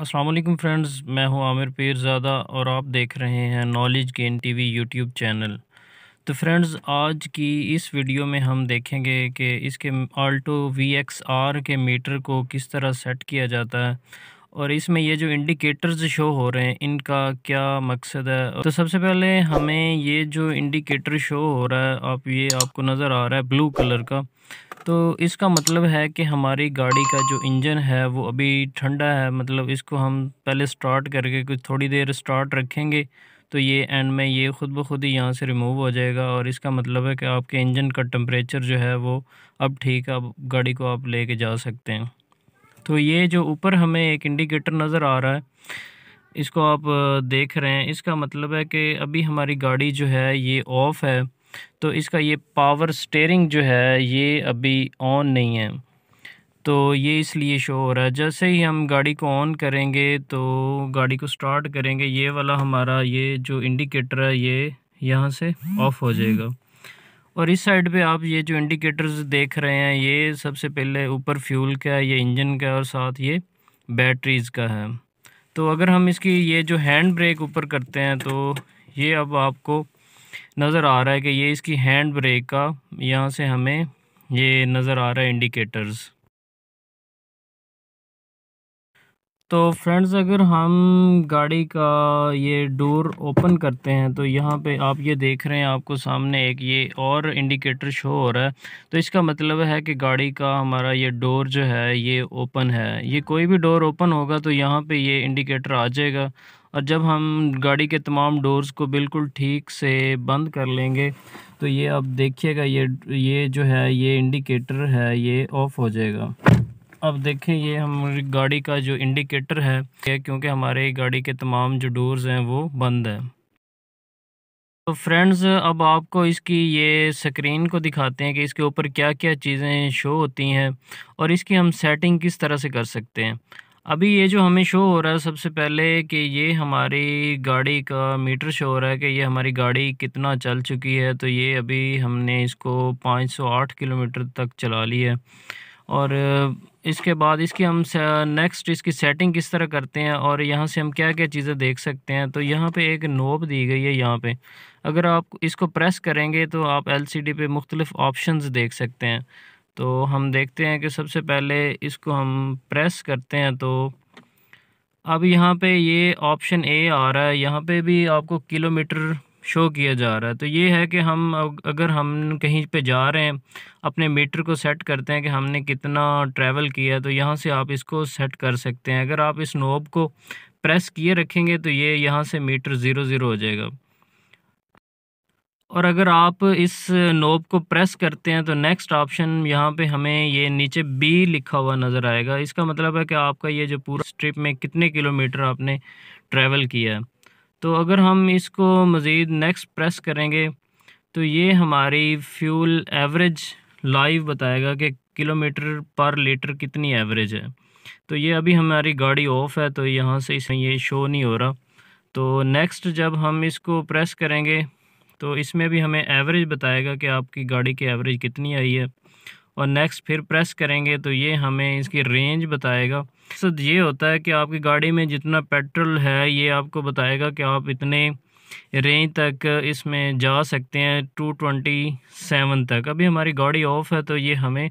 Aslam friends मैं हूं आमिर पीरज़ादा और आप देख रहे हैं knowledge gain TV YouTube channel तो फ्रेंड्स आज की इस वीडियो में हम देखेंगे कि इसके आल्टो वी एक्स आर के मीटर को किस तरह सेट किया जाता है और इसमें ये जो इंडिकेटर्स शो हो रहे हैं इनका क्या मकसद है तो सबसे पहले हमें ये जो इंडिकेटर शो हो रहा है आप ये आपको नज़र आ रहा है ब्लू कलर का तो इसका मतलब है कि हमारी गाड़ी का जो इंजन है वो अभी ठंडा है मतलब इसको हम पहले स्टार्ट करके कुछ थोड़ी देर स्टार्ट रखेंगे तो ये एंड में ये ख़ुद ब खुद ही यहाँ से रिमूव हो जाएगा और इसका मतलब है कि आपके इंजन का टम्परेचर जो है वो अब ठीक है अब गाड़ी को आप लेके जा सकते हैं तो ये जो ऊपर हमें एक इंडिकेटर नज़र आ रहा है इसको आप देख रहे हैं इसका मतलब है कि अभी हमारी गाड़ी जो है ये ऑफ़ है तो इसका ये पावर स्टेयरिंग जो है ये अभी ऑन नहीं है तो ये इसलिए शो हो रहा है जैसे ही हम गाड़ी को ऑन करेंगे तो गाड़ी को स्टार्ट करेंगे ये वाला हमारा ये जो इंडिकेटर है ये यहाँ से ऑफ़ हो जाएगा और इस साइड पे आप ये जो इंडिकेटर्स देख रहे हैं ये सबसे पहले ऊपर फ्यूल का है ये इंजन का और साथ ये बैटरीज़ का है तो अगर हम इसकी ये जो हैंड ब्रेक ऊपर करते हैं तो ये अब आपको नज़र आ रहा है कि ये इसकी हैंड ब्रेक का यहाँ से हमें ये नज़र आ रहा है इंडिकेटर्स तो फ्रेंड्स अगर हम गाड़ी का ये डोर ओपन करते हैं तो यहाँ पे आप ये देख रहे हैं आपको सामने एक ये और इंडिकेटर शो हो रहा है तो इसका मतलब है कि गाड़ी का हमारा ये डोर जो है ये ओपन है ये कोई भी डोर ओपन होगा तो यहाँ पे ये इंडिकेटर आ जाएगा और जब हम गाड़ी के तमाम डोर्स को बिल्कुल ठीक से बंद कर लेंगे तो ये आप देखिएगा ये ये जो है ये इंडिकेटर है ये ऑफ़ हो जाएगा अब देखें ये हमारी गाड़ी का जो इंडिकेटर है क्योंकि हमारे गाड़ी के तमाम जो डोर्स हैं वो बंद हैं तो फ्रेंड्स अब आपको इसकी ये स्क्रीन को दिखाते हैं कि इसके ऊपर क्या क्या चीज़ें शो होती हैं और इसकी हम सेटिंग किस तरह से कर सकते हैं अभी ये जो हमें शो हो रहा है सबसे पहले कि ये हमारी गाड़ी का मीटर शो हो रहा है कि ये हमारी गाड़ी कितना चल चुकी है तो ये अभी हमने इसको 508 किलोमीटर तक चला ली है और इसके बाद इसकी हम नेक्स्ट इसकी सेटिंग किस तरह करते हैं और यहाँ से हम क्या क्या चीज़ें देख सकते हैं तो यहाँ पे एक नोब दी गई है यहाँ पे अगर आप इसको प्रेस करेंगे तो आप एलसीडी पे मुख्तलिफ़ ऑप्शंस देख सकते हैं तो हम देखते हैं कि सबसे पहले इसको हम प्रेस करते हैं तो अब यहाँ पे ये ऑप्शन ए आ रहा है यहाँ पे भी आपको किलोमीटर शो किया जा रहा है तो ये है कि हम अगर हम कहीं पे जा रहे हैं अपने मीटर को सेट करते हैं कि हमने कितना ट्रैवल किया है तो यहाँ से आप इसको सेट कर सकते हैं अगर आप इस नोब को प्रेस किए रखेंगे तो ये यहाँ से मीटर ज़ीरो ज़ीरो हो जाएगा और अगर आप इस नोब को प्रेस करते हैं तो नेक्स्ट ऑप्शन यहाँ पे हमें ये नीचे बी लिखा हुआ नज़र आएगा इसका मतलब है कि आपका ये जो पूरा ट्रिप में कितने किलोमीटर आपने ट्रैवल किया है तो अगर हम इसको मज़ीद नेक्स्ट प्रेस करेंगे तो ये हमारी फ्यूल एवरेज लाइव बताएगा कि किलोमीटर पर लीटर कितनी एवरेज है तो ये अभी हमारी गाड़ी ऑफ है तो यहाँ से इसमें ये शो नहीं हो रहा तो नेक्स्ट जब हम इसको प्रेस करेंगे तो इसमें भी हमें एवरेज बताएगा कि आपकी गाड़ी की एवरेज कितनी आई है और नेक्स्ट फिर प्रेस करेंगे तो ये हमें इसकी रेंज बताएगा सद ये होता है कि आपकी गाड़ी में जितना पेट्रोल है ये आपको बताएगा कि आप इतने रेंज तक इसमें जा सकते हैं टू ट्वेंटी सेवन तक अभी हमारी गाड़ी ऑफ है तो ये हमें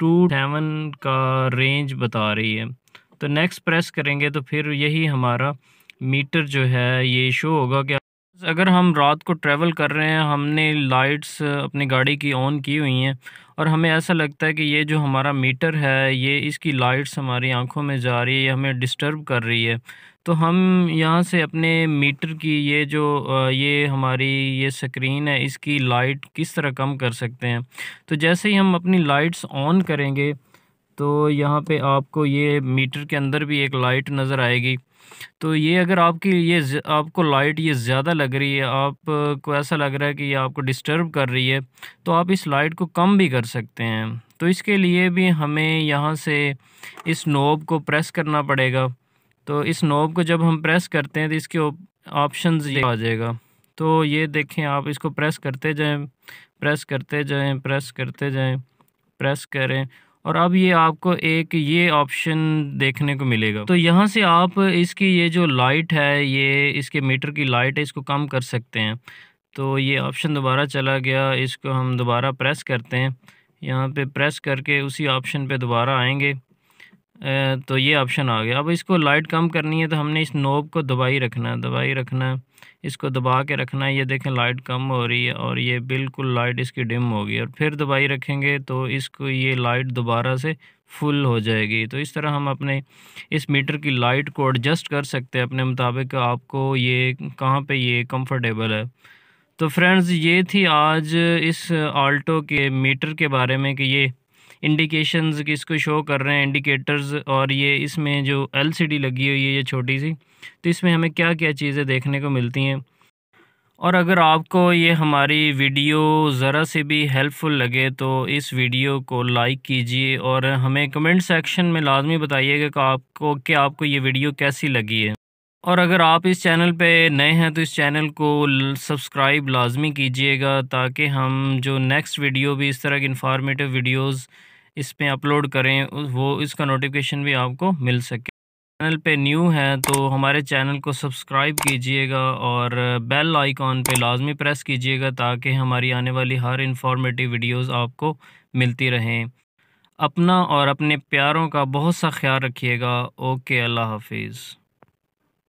टू सेवन का रेंज बता रही है तो नेक्स्ट प्रेस करेंगे तो फिर यही हमारा मीटर जो है ये शो होगा कि अगर हम रात को ट्रैवल कर रहे हैं हमने लाइट्स अपनी गाड़ी की ऑन की हुई हैं और हमें ऐसा लगता है कि ये जो हमारा मीटर है ये इसकी लाइट्स हमारी आंखों में जा रही है ये हमें डिस्टर्ब कर रही है तो हम यहाँ से अपने मीटर की ये जो ये हमारी ये स्क्रीन है इसकी लाइट किस तरह कम कर सकते हैं तो जैसे ही हम अपनी लाइट्स ऑन करेंगे तो यहाँ पे आपको ये मीटर के अंदर भी एक लाइट नज़र आएगी तो ये अगर आपकी ये आपको लाइट ये ज़्यादा लग रही है आपको ऐसा लग रहा है कि ये आपको डिस्टर्ब कर रही है तो आप इस लाइट को कम भी कर सकते हैं तो इसके लिए भी हमें यहाँ से इस नोब को प्रेस करना पड़ेगा तो इस नोब को जब हम प्रेस करते हैं तो इसके ऑप्शन ये आ जाएगा तो ये देखें आप इसको प्रेस करते जाएँ प्रेस करते जाएँ प्रेस करते जाएँ प्रेस करें और अब ये आपको एक ये ऑप्शन देखने को मिलेगा तो यहाँ से आप इसकी ये जो लाइट है ये इसके मीटर की लाइट है इसको कम कर सकते हैं तो ये ऑप्शन दोबारा चला गया इसको हम दोबारा प्रेस करते हैं यहाँ पे प्रेस करके उसी ऑप्शन पे दोबारा आएंगे तो ये ऑप्शन आ गया अब इसको लाइट कम करनी है तो हमने इस नोब को दबाई रखना है दबाई रखना है इसको दबा के रखना है ये देखें लाइट कम हो रही है और ये बिल्कुल लाइट इसकी डिम होगी और फिर दबाई रखेंगे तो इसको ये लाइट दोबारा से फुल हो जाएगी तो इस तरह हम अपने इस मीटर की लाइट को एडजस्ट कर सकते हैं अपने मुताबिक आपको ये कहाँ पे ये कंफर्टेबल है तो फ्रेंड्स ये थी आज इस आल्टो के मीटर के बारे में कि ये इंडिकेशंस इसको शो कर रहे हैं इंडिकेटर्स और ये इसमें जो एलसीडी लगी हुई है ये छोटी सी तो इसमें हमें क्या क्या चीज़ें देखने को मिलती हैं और अगर आपको ये हमारी वीडियो ज़रा से भी हेल्पफुल लगे तो इस वीडियो को लाइक कीजिए और हमें कमेंट सेक्शन में लाजमी बताइएगा कि आपको कि आपको ये वीडियो कैसी लगी है और अगर आप इस चैनल पे नए हैं तो इस चैनल को सब्सक्राइब लाजमी कीजिएगा ताकि हम जो नेक्स्ट वीडियो भी इस तरह की इन्फॉर्मेटिव वीडियोस इस पर अपलोड करें वो इसका नोटिफिकेशन भी आपको मिल सके चैनल पे न्यू हैं तो हमारे चैनल को सब्सक्राइब कीजिएगा और बेल आइकॉन पे लाजमी प्रेस कीजिएगा ताकि हमारी आने वाली हर इंफॉर्मेटिव वीडियोज़ आपको मिलती रहें अपना और अपने प्यारों का बहुत सा ख्याल रखिएगा ओके अल्लाह हाफिज़